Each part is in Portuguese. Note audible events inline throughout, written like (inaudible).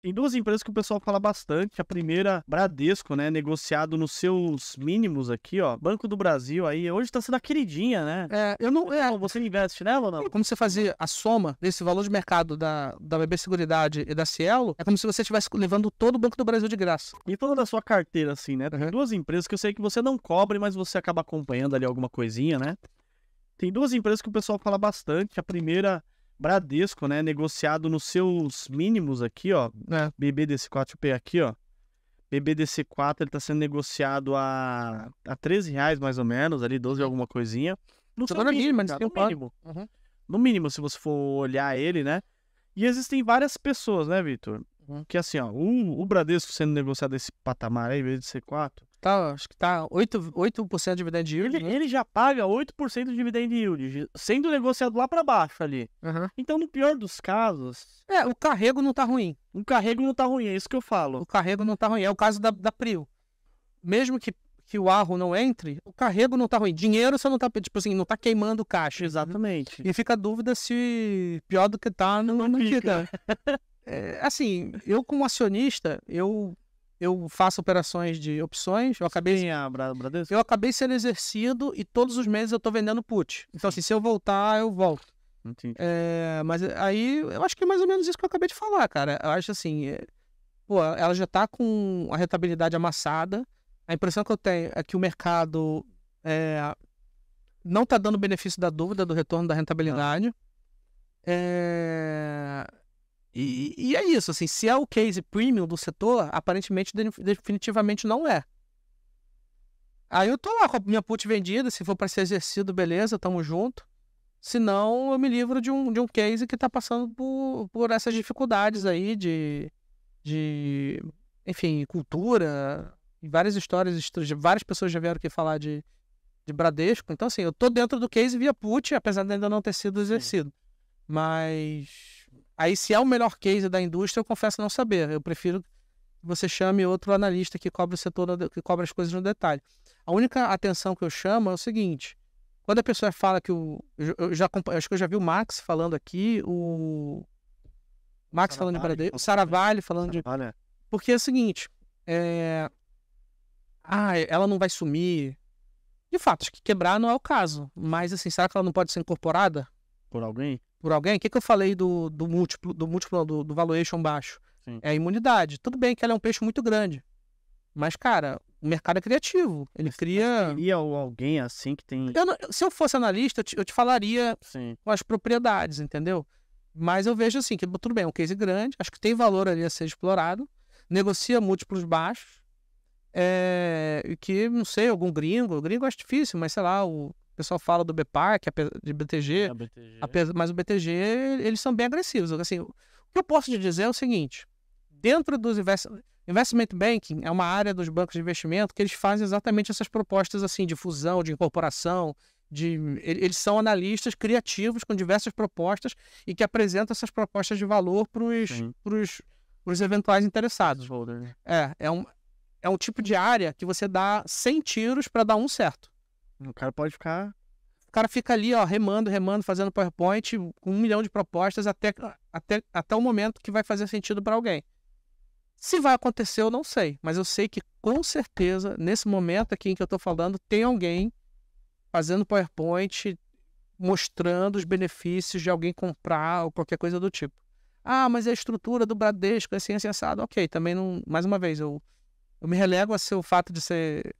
Tem duas empresas que o pessoal fala bastante. A primeira, Bradesco, né? Negociado nos seus mínimos aqui, ó. Banco do Brasil aí. Hoje tá sendo a queridinha, né? É, eu não. É... Você investe nela ou não? Como você fazia a soma desse valor de mercado da, da BB Seguridade e da Cielo, é como se você estivesse levando todo o Banco do Brasil de graça. E falando da sua carteira, assim, né? Tem uhum. duas empresas que eu sei que você não cobre, mas você acaba acompanhando ali alguma coisinha, né? Tem duas empresas que o pessoal fala bastante. A primeira Bradesco, né? Negociado nos seus mínimos aqui, ó. É. BBDC4, deixa eu pegar aqui, ó. BBDC4 ele tá sendo negociado a, a 13 reais mais ou menos, ali 12 alguma coisinha. No seu mínimo, mínimo, mas tem um mínimo. Uhum. No mínimo, se você for olhar ele, né? E existem várias pessoas, né, Vitor? Uhum. Que assim, ó, o, o Bradesco sendo negociado esse patamar aí, BBDC4, Tá, acho que tá 8%, 8 de dividend yield. Ele, né? ele já paga 8% de dividend yield, sendo negociado lá para baixo ali. Uhum. Então, no pior dos casos. É, o carrego não tá ruim. O carrego não tá ruim, é isso que eu falo. O carrego não tá ruim. É o caso da, da Prio. Mesmo que, que o arro não entre, o carrego não tá ruim. Dinheiro você não tá, tipo assim, não tá queimando caixa. Exatamente. E fica a dúvida se pior do que tá não, não, não fica. (laughs) É, assim, eu como acionista, eu eu faço operações de opções. Eu acabei. Sim, a Bradesco. Eu acabei sendo exercido e todos os meses eu estou vendendo put. Então, assim, se eu voltar, eu volto. É, mas eh, aí eu acho que é mais ou menos isso que eu acabei de falar, cara. Eu acho assim. É, pô, ela já está com a rentabilidade amassada. A impressão que eu tenho é que o mercado é, não está dando benefício da dúvida do retorno da rentabilidade. Ah. É, isso, assim, se é o case premium do setor, aparentemente definitivamente não é. Aí eu tô lá com a minha put vendida, se for para ser exercido, beleza, tamo junto. Se não, eu me livro de um, de um case que tá passando por, por essas dificuldades aí de, de, enfim, cultura, várias histórias, várias pessoas já vieram aqui falar de, de Bradesco. Então, assim, eu tô dentro do case via put, apesar de ainda não ter sido exercido. Mas Aí, se é o melhor case da indústria, eu confesso não saber. Eu prefiro que você chame outro analista que cobre o setor, que cobre as coisas no detalhe. A única atenção que eu chamo é o seguinte: quando a pessoa fala que o. Eu já, eu acho que eu já vi o Max falando aqui, o. Max falando de paradeiro, o Saravalli falando Saravalli. de. É. Porque é o seguinte: é... ah, ela não vai sumir. De fato, acho que quebrar não é o caso. Mas assim, será que ela não pode ser incorporada? Por alguém? por alguém, o que, que eu falei do, do múltiplo, do múltiplo, do, do valuation baixo? Sim. É a imunidade. Tudo bem que ela é um peixe muito grande. Mas, cara, o mercado é criativo. Ele mas, cria. Mas alguém assim que tem. Eu não... se eu fosse analista, eu te, eu te falaria Sim. com as propriedades, entendeu? Mas eu vejo assim, que tudo bem, é um case grande, acho que tem valor ali a ser explorado, negocia múltiplos baixos, é, que, não sei, algum gringo, gringo acho difícil, mas sei lá, o pessoal fala do BPAR, que é de BTG, é BTG. A, mas o BTG, eles são bem agressivos. Assim, o que eu posso te dizer é o seguinte, dentro dos investimentos, Investment banking é uma área dos bancos de investimento que eles fazem exatamente essas propostas assim de fusão, de incorporação, de eles são analistas criativos com diversas propostas e que apresentam essas propostas de valor para os eventuais interessados. Né? É, é um, é um tipo de área que você dá 100 tiros para dar um certo. O cara pode ficar. O cara fica ali, ó, remando, remando, fazendo PowerPoint com um milhão de propostas até, até, até o momento que vai fazer sentido para alguém. Se vai acontecer, eu não sei. Mas eu sei que, com certeza, nesse momento aqui em que eu estou falando, tem alguém fazendo PowerPoint mostrando os benefícios de alguém comprar ou qualquer coisa do tipo. Ah, mas é a estrutura do Bradesco, é ciência assim, assim, assado. Ok, também não. Mais uma vez, eu, eu me relego a ser o fato de ser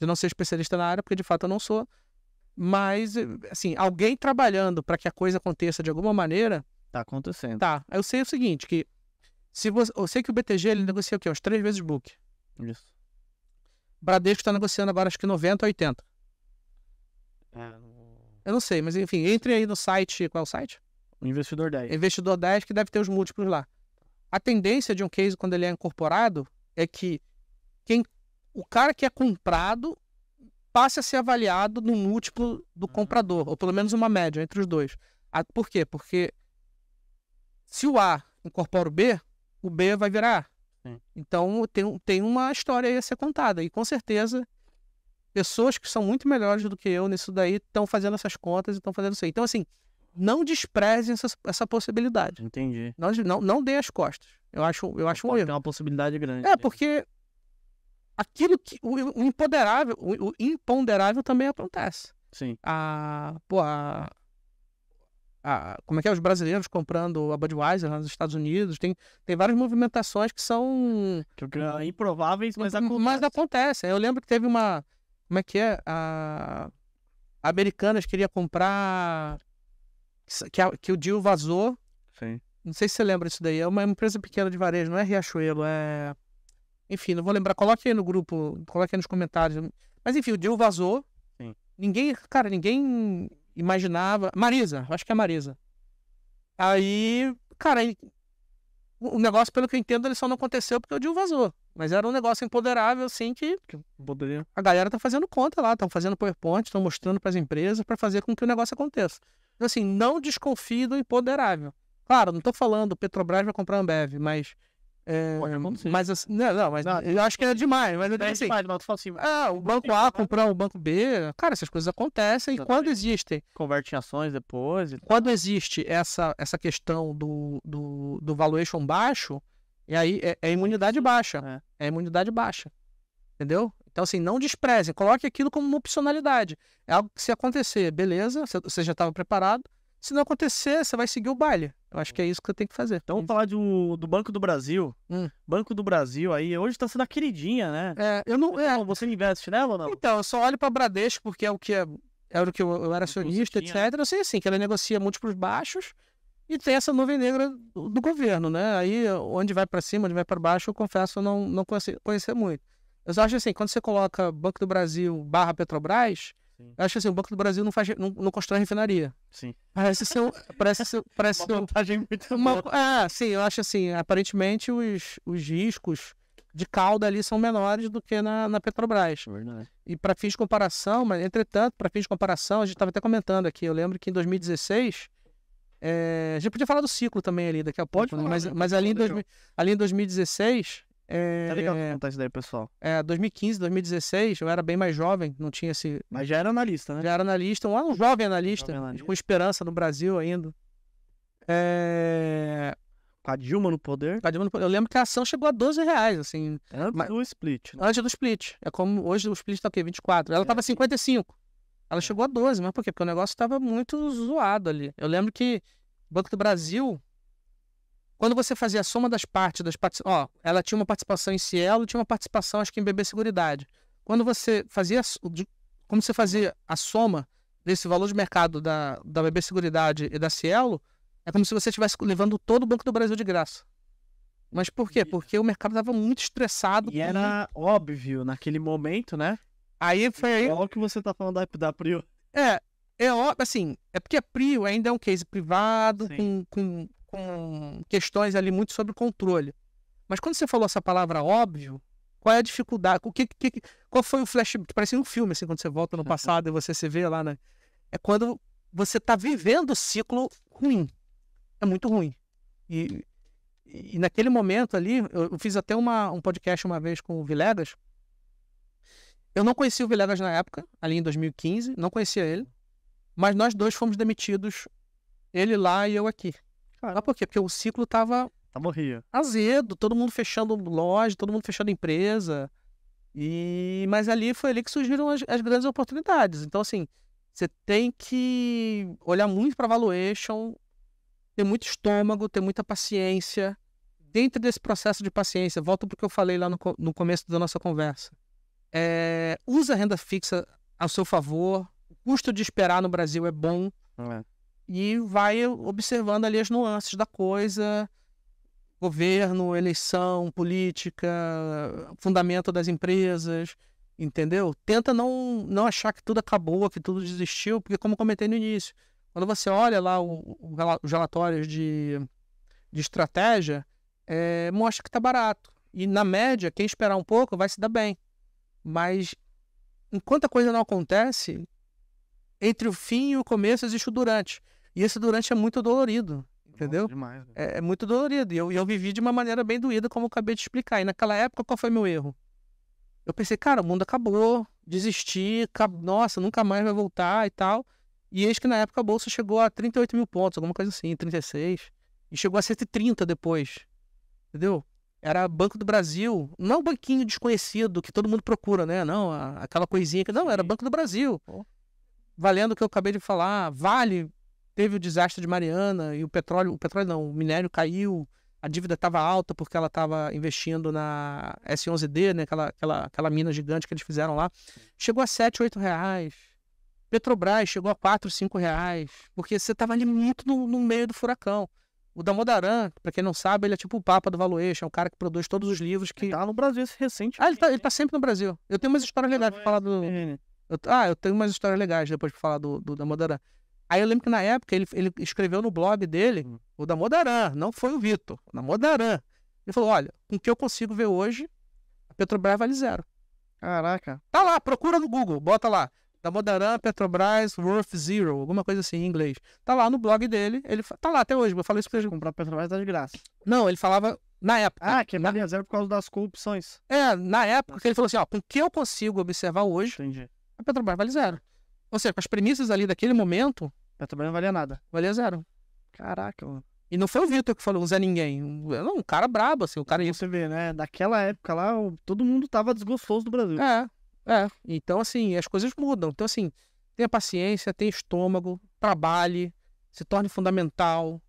de não ser especialista na área, porque de fato eu não sou. Mas, eh, assim, alguém trabalhando para que a coisa aconteça de alguma maneira. Tá acontecendo. Tá. Eu sei o seguinte, que se você, eu sei que o BTG ele negocia o quê? Uns três vezes book. Isso. Bradesco está negociando agora acho que 90, 80. É, eu não sei, mas enfim, entre aí no site. Qual é o site? O Investidor 10. Investidor 10, que deve ter os múltiplos lá. A tendência de um case, quando ele é incorporado, é que quem o cara que é comprado passe a ser avaliado no múltiplo do uhum. comprador, ou pelo menos uma média entre os dois. Por quê? Porque se o A incorpora o B, o B vai virar A. Sim. Então tem, tem uma história aí a ser contada. E com certeza, pessoas que são muito melhores do que eu nisso daí estão fazendo essas contas e estão fazendo isso aí. Então, assim, não desprezem essa, essa possibilidade. Entendi. Não, não, não dê as costas. Eu acho, eu acho um erro. É uma possibilidade grande. É, porque aquilo que o, o empoderável, o, o, imponderável também acontece. Sim. A, pô, a, a, como é que é? Os brasileiros comprando a Budweiser nos Estados Unidos. Tem, tem várias movimentações que são. Improváveis, mas acontecem. Mas Eu lembro que teve uma. Como é que é? A, a Americanas queria comprar. Que, a, que o Dio vazou. Sim. Não sei se você lembra disso daí. É uma empresa pequena de varejo, não é Riachuelo, é. Enfim, não vou lembrar. Coloque aí no grupo, coloque aí nos comentários. Mas enfim, o Dil vazou. Sim. Ninguém, cara, ninguém imaginava. Marisa, acho que é Marisa. Aí, cara, o negócio, pelo que eu entendo, ele só não aconteceu porque o Dil vazou. Mas era um negócio empoderável, assim, que, poderia. a galera tá fazendo conta lá, estão fazendo PowerPoint, estão mostrando para as empresas para fazer com que o negócio aconteça. Então, assim, não desconfie do empoderável. Claro, não estou falando Petrobras vai comprar a Ambev, mas é, mas assim, não, não, mas não, eu acho que é demais. Mas eu digo é assim, demais, assim, ah, o banco A comprar o banco B, cara, essas coisas acontecem. Exatamente. E quando existem. Converte em ações depois. Quando existe essa, essa questão do, do, do valuation baixo, e aí é, é imunidade baixa. É. é imunidade baixa. Entendeu? Então, assim, não desprezem, coloque aquilo como uma opcionalidade. É algo que se acontecer, beleza, você já estava preparado, se não acontecer, você vai seguir o baile. Eu acho que é isso que você tem que fazer. Então vamos falar do, do Banco do Brasil. Hum. Banco do Brasil aí, hoje tá sendo a queridinha, né? É, eu não. Tá é... Você investe nela ou não? Então, eu só olho pra Bradesco, porque é o que é. Era o que eu, eu era acionista, etc. Eu sei assim, que ela negocia múltiplos baixos e tem essa nuvem negra do, do governo, né? Aí, onde vai para cima, onde vai para baixo, eu confesso, eu não, não conhecer, conhecer muito. Eu só acho assim, quando você coloca Banco do Brasil barra Petrobras, Sim. Acho assim, o Banco do Brasil não, faz, não, não constrói refinaria. Sim. Parece ser, parece ser, (laughs) parece uma ser uma vantagem muito uma, boa. Ah, sim, eu acho assim, aparentemente os, os riscos de calda ali são menores do que na, na Petrobras. Verdade. E para fins de comparação, mas entretanto, para fins de comparação, a gente estava até comentando aqui, eu lembro que em 2016, é, eh, a gente podia falar do ciclo também ali daqui a pouco, falar, mas, né? mas ali, em dois, ali em 2016, é, tá legal é, contar isso daí, pessoal. É, 2015, é, 2016, eu era bem mais jovem, não tinha esse. Mas já era analista, né? Já era analista, um, um jovem analista, jovem analista. com esperança no Brasil ainda. É... Com a Dilma no poder? Com a Dilma no poder. Eu lembro que a ação chegou a 12 reais, assim. Antes mas... do split. Né? Antes do split. É como hoje o split tá o quê? 24. Ela é. tava 55. Ela é. chegou a 12, mas por quê? Porque o negócio tava muito zoado ali. Eu lembro que o Banco do Brasil quando você fazia a soma das partes, das partes, ó, ela tinha uma participação em Cielo, tinha uma participação, acho que em BB Seguridade. Quando você fazia, como você fazia a soma desse valor de mercado da, da BB Seguridade e da Cielo, é como se você estivesse levando todo o Banco do Brasil de graça. Mas por quê? Porque o mercado estava muito estressado. E com... era óbvio naquele momento, né? Aí foi aí. É o que você tá falando da, da Prio. É, é óbvio, assim, é porque a Prio ainda é um case privado, com, com com questões ali muito sobre controle. Mas quando você falou essa palavra óbvio, qual é a dificuldade? O que, que qual foi o flash? Parece um filme assim quando você volta no (laughs) passado e você se vê lá, né? É quando você está vivendo o ciclo ruim. É muito ruim. E, e naquele momento ali, eu, eu fiz até uma, um podcast uma vez com o Vilegas. Eu não conhecia o Vilegas na época, ali em 2015, não conhecia ele. Mas nós dois fomos demitidos, ele lá e eu aqui. Cara, por quê? Porque o ciclo tava. Tá morria. Azedo, todo mundo fechando loja, todo mundo fechando empresa. E mas ali foi ali que surgiram as, as grandes oportunidades. Então assim, você tem que olhar muito para valuation, ter muito estômago, ter muita paciência. Dentro desse processo de paciência, volto para o que eu falei lá no, no começo da nossa conversa. É, usa a renda fixa a seu favor. O custo de esperar no Brasil é bom. É e vai observando ali as nuances da coisa, governo, eleição, política, fundamento das empresas, entendeu? Tenta não, não achar que tudo acabou, que tudo desistiu, porque como comentei no início, quando você olha lá o, o, os relatórios de, de estratégia, é, mostra que está barato. E na média, quem esperar um pouco vai se dar bem. Mas enquanto a coisa não acontece, entre o fim e o começo existe o durante. E esse durante é muito dolorido, entendeu? Nossa, demais, né? é, é, muito dolorido. E eu, eu vivi de uma maneira bem doída, como eu acabei de explicar. E naquela época, qual foi meu erro? Eu pensei, cara, o mundo acabou, desisti, nossa, nunca mais vai voltar e tal. E eis que na época a bolsa chegou a 38 mil pontos, alguma coisa assim, 36. E chegou a 130 depois. Entendeu? Era Banco do Brasil, não um banquinho desconhecido que todo mundo procura, né? Não, aquela coisinha que. Não, era Banco do Brasil. Valendo o que eu acabei de falar, vale teve o desastre de Mariana e o petróleo, o petróleo não, o minério caiu, a dívida estava alta porque ela estava investindo na S11D, né, aquela, aquela, aquela mina gigante que eles fizeram lá. Chegou a 7, 8 reais. Petrobras chegou a 4, 5 reais, porque você estava ali muito no, no, meio do furacão. O Damodaran, para quem não sabe, ele é tipo o Papa do Valuation, é o cara que produz todos os livros que. Ele tá no Brasil recente Ah, ele tá, ele tá sempre no Brasil. Eu tenho umas histórias legais para falar do. É eu, ah, eu tenho umas histórias legais depois para falar do, do Damodaran. Aí eu lembro que na época ele, ele escreveu no blog dele, hum. o da Modaran, não foi o Vitor, o da Modaran. Ele falou: olha, com o que eu consigo ver hoje, a Petrobras vale zero. Caraca. Tá lá, procura no Google, bota lá. Da Modaran, Petrobras, Worth Zero, alguma coisa assim em inglês. Tá lá no blog dele, ele tá lá até hoje, eu falei isso pra ele Comprar Petrobras tá de graça. Não, ele falava na época. Ah, que na... É zero por causa das corrupções. É, na época Nossa. ele falou assim, ó, com o que eu consigo observar hoje, Entendi. a Petrobras vale zero. Ou seja, com as premissas ali daquele momento, também não valia nada. Valia zero. Caraca, mano. E não foi o Vitor que falou, não Zé Ninguém. Um, não, um cara brabo, assim, o um cara... Você vê, né? daquela época lá, todo mundo tava desgostoso do Brasil. É, é. Então, assim, as coisas mudam. Então, assim, tenha paciência, tenha estômago, trabalhe, se torne fundamental,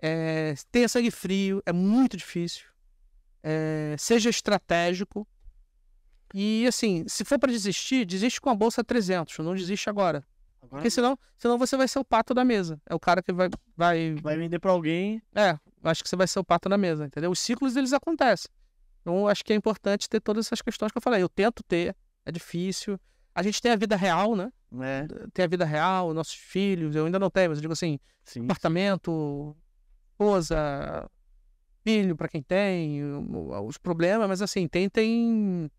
é, tenha sangue frio, é muito difícil. É, seja estratégico. E, assim, se for para desistir, desiste com a bolsa 300, não desiste agora. Agora... Porque senão, senão você vai ser o pato da mesa. É o cara que vai. Vai, vai vender para alguém. É, acho que você vai ser o pato da mesa, entendeu? Os ciclos eles acontecem. Então acho que é importante ter todas essas questões que eu falei. Eu tento ter, é difícil. A gente tem a vida real, né? É. Tem a vida real, nossos filhos. Eu ainda não tenho, mas eu digo assim: sim, apartamento, sim. esposa, filho para quem tem, os problemas, mas assim, tentem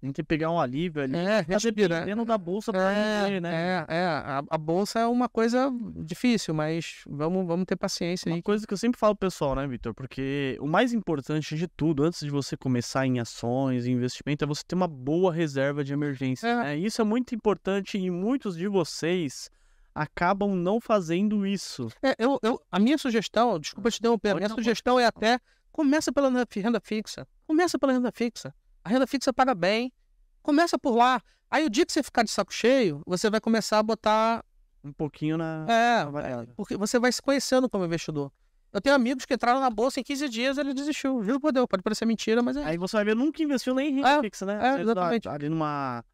tem que pegar um alívio ali. É, tá dependendo da bolsa para é, vender, né? É, é. A, a, bolsa é uma coisa difícil, mas vamos, vamos ter paciência. Uma aí. coisa que eu sempre falo pro pessoal, né, Vitor? Porque o mais importante de tudo, antes de você começar em ações, em investimento, é você ter uma boa reserva de emergência. É. Né? Isso é muito importante e muitos de vocês acabam não fazendo isso. É, eu, eu, a minha sugestão, desculpa te interromper, a minha não, sugestão é até começa pela renda fixa. Começa pela renda fixa. A renda fixa paga bem. Começa por lá. Aí o dia que você ficar de saco cheio, você vai começar a botar. Um pouquinho na. É, na é, porque você vai se conhecendo como investidor. Eu tenho amigos que entraram na bolsa em 15 dias ele desistiu. Juro por Deus, pode parecer mentira, mas é. Aí você vai ver, nunca investiu nem em renda é, fixa, né? É, tá exatamente. Ali numa.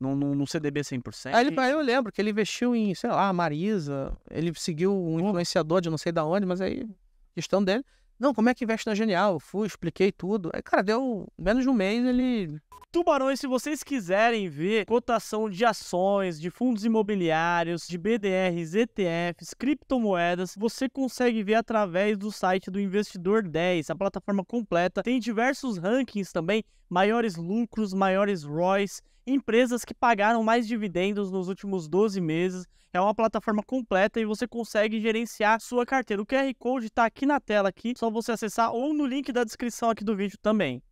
Num, num, CDB 100%. Aí, ele, aí eu lembro que ele investiu em, sei lá, Marisa. Ele seguiu um influenciador de não sei da onde, mas aí, questão dele. Não, como é que investe na é Genial? fui, expliquei tudo. Aí, cara, deu menos de um mês, ele. Tubarões, se vocês quiserem ver cotação de ações, de fundos imobiliários, de BDRs, ETFs, criptomoedas, você consegue ver através do site do Investidor 10, a plataforma completa. Tem diversos rankings também, maiores lucros, maiores ROIs empresas que pagaram mais dividendos nos últimos 12 meses. É uma plataforma completa e você consegue gerenciar sua carteira. O QR Code está aqui na tela aqui, só você acessar ou no link da descrição aqui do vídeo também.